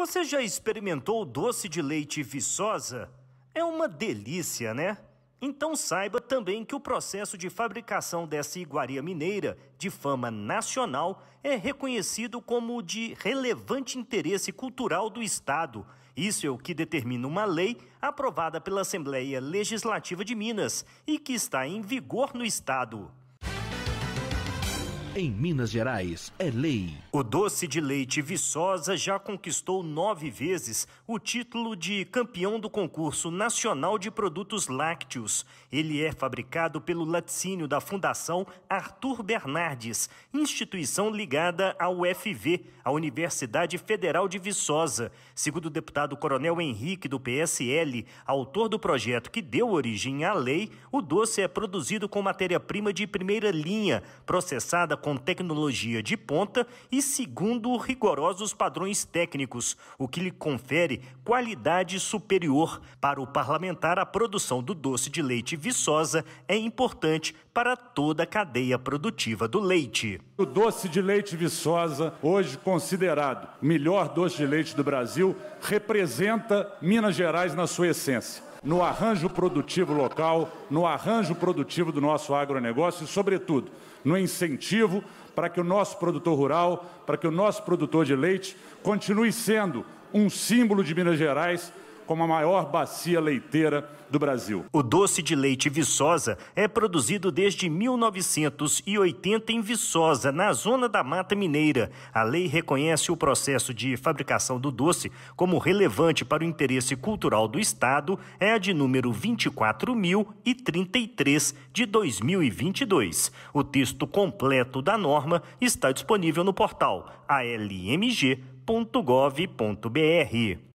Você já experimentou o doce de leite viçosa? É uma delícia, né? Então saiba também que o processo de fabricação dessa iguaria mineira, de fama nacional, é reconhecido como de relevante interesse cultural do Estado. Isso é o que determina uma lei aprovada pela Assembleia Legislativa de Minas e que está em vigor no Estado. Em Minas Gerais, é lei. O doce de leite Viçosa já conquistou nove vezes o título de campeão do concurso nacional de produtos lácteos. Ele é fabricado pelo laticínio da Fundação Arthur Bernardes, instituição ligada à UFV, a Universidade Federal de Viçosa. Segundo o deputado Coronel Henrique, do PSL, autor do projeto que deu origem à lei, o doce é produzido com matéria-prima de primeira linha, processada com tecnologia de ponta e segundo rigorosos padrões técnicos, o que lhe confere qualidade superior. Para o parlamentar, a produção do doce de leite viçosa é importante para toda a cadeia produtiva do leite. O doce de leite viçosa, hoje considerado melhor doce de leite do Brasil, representa Minas Gerais na sua essência no arranjo produtivo local, no arranjo produtivo do nosso agronegócio e, sobretudo, no incentivo para que o nosso produtor rural, para que o nosso produtor de leite continue sendo um símbolo de Minas Gerais como a maior bacia leiteira do Brasil. O doce de leite Viçosa é produzido desde 1980 em Viçosa, na zona da Mata Mineira. A lei reconhece o processo de fabricação do doce como relevante para o interesse cultural do Estado, é a de número 24.033 de 2022. O texto completo da norma está disponível no portal almg.gov.br.